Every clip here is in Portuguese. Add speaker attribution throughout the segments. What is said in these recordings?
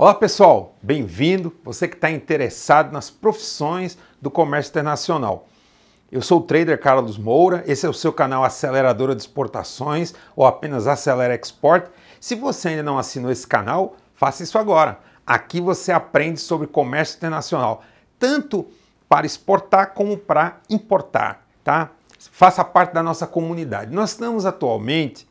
Speaker 1: Olá pessoal, bem-vindo. Você que está interessado nas profissões do comércio internacional. Eu sou o trader Carlos Moura, esse é o seu canal Aceleradora de Exportações ou apenas Acelera Export. Se você ainda não assinou esse canal, faça isso agora. Aqui você aprende sobre comércio internacional, tanto para exportar como para importar, tá? Faça parte da nossa comunidade. Nós estamos atualmente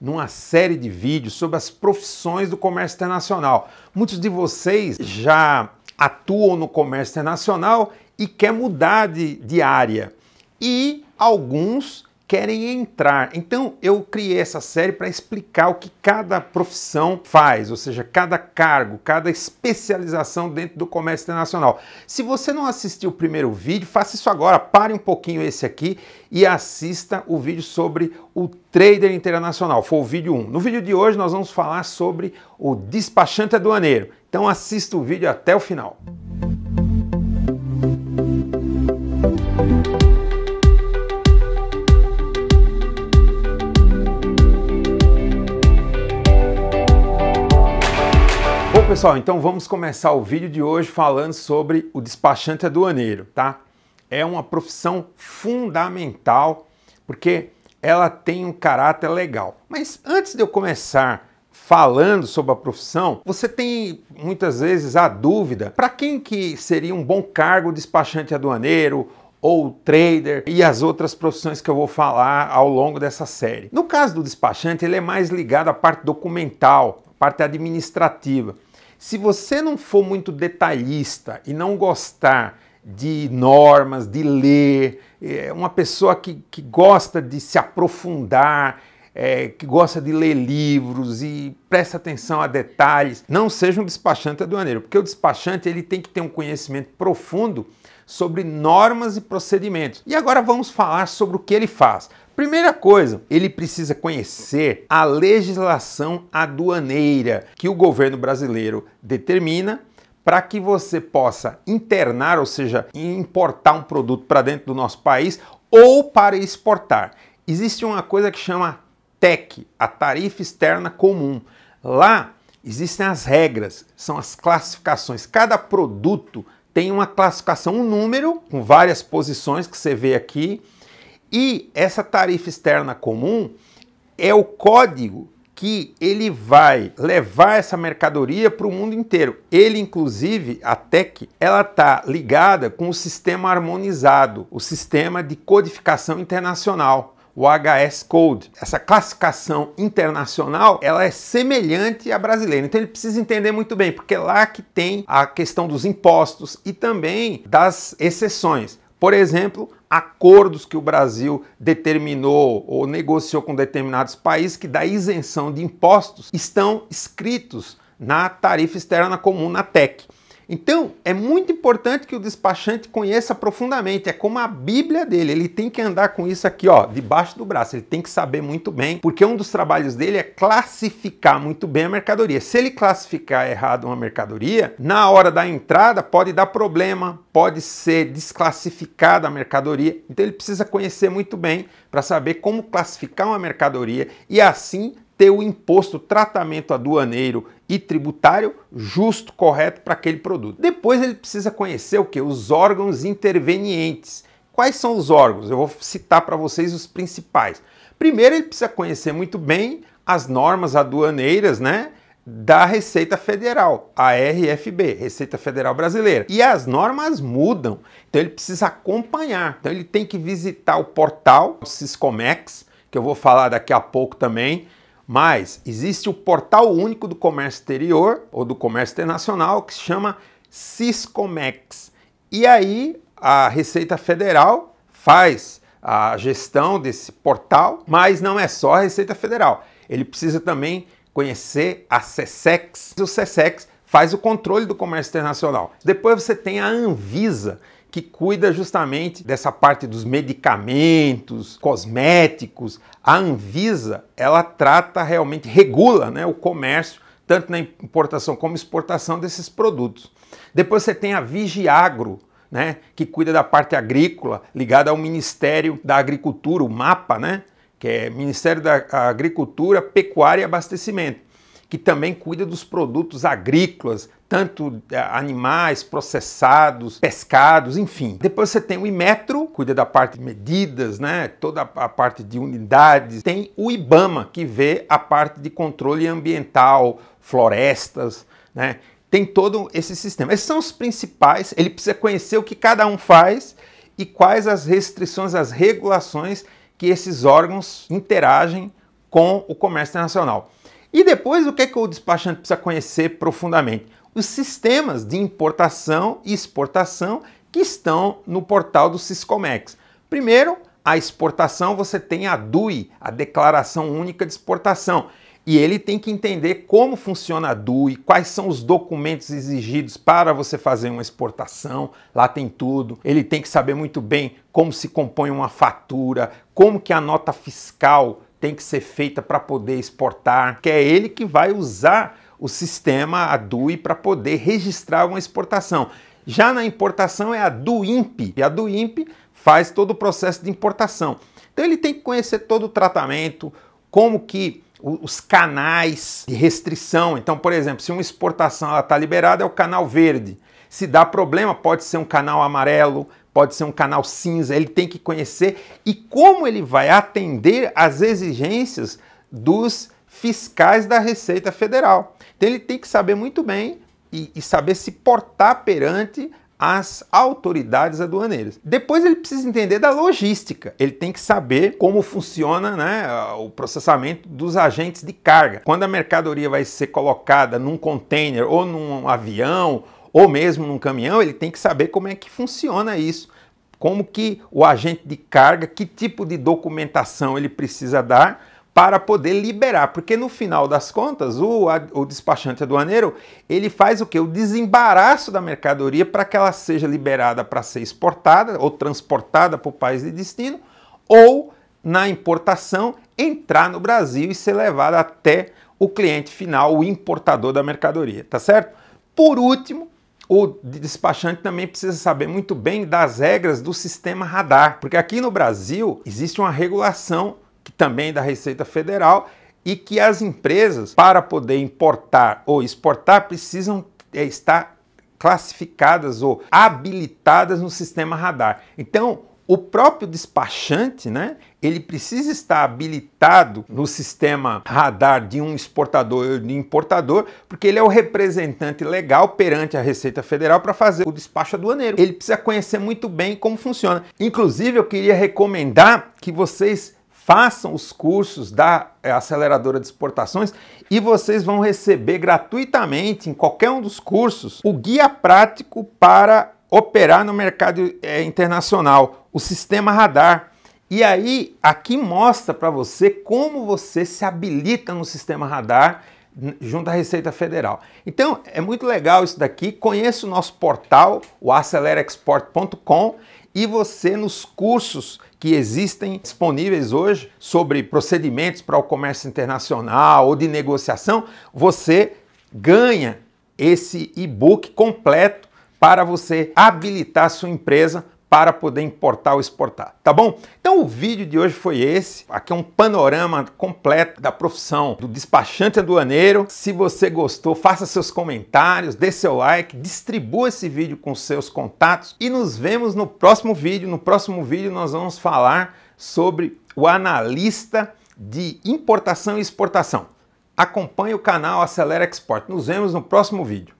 Speaker 1: numa série de vídeos sobre as profissões do comércio internacional. Muitos de vocês já atuam no comércio internacional e quer mudar de, de área. E alguns querem entrar. Então eu criei essa série para explicar o que cada profissão faz, ou seja, cada cargo, cada especialização dentro do comércio internacional. Se você não assistiu o primeiro vídeo, faça isso agora, pare um pouquinho esse aqui e assista o vídeo sobre o trader internacional. Foi o vídeo 1. No vídeo de hoje nós vamos falar sobre o despachante aduaneiro. Então assista o vídeo até o final. Música pessoal, então vamos começar o vídeo de hoje falando sobre o despachante aduaneiro, tá? É uma profissão fundamental porque ela tem um caráter legal. Mas antes de eu começar falando sobre a profissão, você tem muitas vezes a dúvida para quem que seria um bom cargo despachante aduaneiro ou trader e as outras profissões que eu vou falar ao longo dessa série. No caso do despachante, ele é mais ligado à parte documental, parte administrativa. Se você não for muito detalhista e não gostar de normas, de ler, é uma pessoa que, que gosta de se aprofundar, é, que gosta de ler livros e presta atenção a detalhes, não seja um despachante aduaneiro, porque o despachante ele tem que ter um conhecimento profundo sobre normas e procedimentos. E agora vamos falar sobre o que ele faz. Primeira coisa, ele precisa conhecer a legislação aduaneira que o governo brasileiro determina para que você possa internar, ou seja, importar um produto para dentro do nosso país ou para exportar. Existe uma coisa que chama TEC, a tarifa externa comum. Lá existem as regras, são as classificações. Cada produto tem uma classificação, um número com várias posições que você vê aqui e essa tarifa externa comum é o código que ele vai levar essa mercadoria para o mundo inteiro. Ele, inclusive, a TEC, ela está ligada com o sistema harmonizado, o sistema de codificação internacional o HS Code. Essa classificação internacional, ela é semelhante à brasileira. Então ele precisa entender muito bem, porque é lá que tem a questão dos impostos e também das exceções. Por exemplo, acordos que o Brasil determinou ou negociou com determinados países que dá isenção de impostos estão escritos na tarifa externa comum, na TEC. Então, é muito importante que o despachante conheça profundamente, é como a Bíblia dele, ele tem que andar com isso aqui, ó, debaixo do braço, ele tem que saber muito bem, porque um dos trabalhos dele é classificar muito bem a mercadoria. Se ele classificar errado uma mercadoria, na hora da entrada pode dar problema, pode ser desclassificada a mercadoria. Então, ele precisa conhecer muito bem para saber como classificar uma mercadoria e assim ter o imposto, tratamento aduaneiro e tributário justo, correto para aquele produto. Depois ele precisa conhecer o que? Os órgãos intervenientes. Quais são os órgãos? Eu vou citar para vocês os principais. Primeiro, ele precisa conhecer muito bem as normas aduaneiras, né? Da Receita Federal, a RFB, Receita Federal Brasileira. E as normas mudam, então ele precisa acompanhar. Então ele tem que visitar o portal Siscomex, que eu vou falar daqui a pouco também, mas existe o portal único do comércio exterior ou do comércio internacional que se chama Ciscomex. E aí a Receita Federal faz a gestão desse portal, mas não é só a Receita Federal. Ele precisa também conhecer a SESEX. O SESEX faz o controle do comércio internacional. Depois você tem a Anvisa, que cuida justamente dessa parte dos medicamentos, cosméticos. A Anvisa, ela trata realmente, regula né, o comércio, tanto na importação como exportação desses produtos. Depois você tem a Vigiagro, né, que cuida da parte agrícola, ligada ao Ministério da Agricultura, o MAPA, né, que é Ministério da Agricultura, Pecuária e Abastecimento que também cuida dos produtos agrícolas, tanto eh, animais processados, pescados, enfim. Depois você tem o Imetro, cuida da parte de medidas, né? toda a parte de unidades. Tem o IBAMA, que vê a parte de controle ambiental, florestas, né? Tem todo esse sistema. Esses são os principais, ele precisa conhecer o que cada um faz e quais as restrições, as regulações que esses órgãos interagem com o comércio internacional. E depois, o que, é que o despachante precisa conhecer profundamente? Os sistemas de importação e exportação que estão no portal do Siscomex. Primeiro, a exportação você tem a DUI, a Declaração Única de Exportação. E ele tem que entender como funciona a DUI, quais são os documentos exigidos para você fazer uma exportação, lá tem tudo. Ele tem que saber muito bem como se compõe uma fatura, como que a nota fiscal tem que ser feita para poder exportar, que é ele que vai usar o sistema ADUI para poder registrar uma exportação. Já na importação é a DUIMP, e a DUIMP faz todo o processo de importação. Então ele tem que conhecer todo o tratamento, como que os canais de restrição. Então, por exemplo, se uma exportação está liberada, é o canal verde. Se dá problema, pode ser um canal amarelo, pode ser um canal cinza, ele tem que conhecer e como ele vai atender às exigências dos fiscais da Receita Federal. Então ele tem que saber muito bem e, e saber se portar perante as autoridades aduaneiras. Depois ele precisa entender da logística. Ele tem que saber como funciona né, o processamento dos agentes de carga. Quando a mercadoria vai ser colocada num container ou num avião ou mesmo num caminhão, ele tem que saber como é que funciona isso. Como que o agente de carga, que tipo de documentação ele precisa dar para poder liberar, porque no final das contas o, o despachante aduaneiro ele faz o que? O desembaraço da mercadoria para que ela seja liberada para ser exportada ou transportada para o país de destino ou na importação entrar no Brasil e ser levada até o cliente final, o importador da mercadoria, tá certo? Por último, o despachante também precisa saber muito bem das regras do sistema radar, porque aqui no Brasil existe uma regulação que também é da Receita Federal e que as empresas, para poder importar ou exportar, precisam é, estar classificadas ou habilitadas no sistema radar. Então, o próprio despachante, né, ele precisa estar habilitado no sistema radar de um exportador ou de um importador, porque ele é o representante legal perante a Receita Federal para fazer o despacho aduaneiro. Ele precisa conhecer muito bem como funciona. Inclusive, eu queria recomendar que vocês façam os cursos da eh, aceleradora de exportações e vocês vão receber gratuitamente em qualquer um dos cursos o guia prático para operar no mercado é, internacional, o sistema radar. E aí, aqui mostra para você como você se habilita no sistema radar junto à Receita Federal. Então, é muito legal isso daqui. Conheça o nosso portal, o acelerexport.com, e você nos cursos que existem disponíveis hoje sobre procedimentos para o comércio internacional ou de negociação, você ganha esse e-book completo para você habilitar sua empresa para poder importar ou exportar, tá bom? Então o vídeo de hoje foi esse. Aqui é um panorama completo da profissão do despachante aduaneiro. Se você gostou, faça seus comentários, dê seu like, distribua esse vídeo com seus contatos e nos vemos no próximo vídeo. No próximo vídeo nós vamos falar sobre o analista de importação e exportação. Acompanhe o canal Acelera Export. Nos vemos no próximo vídeo.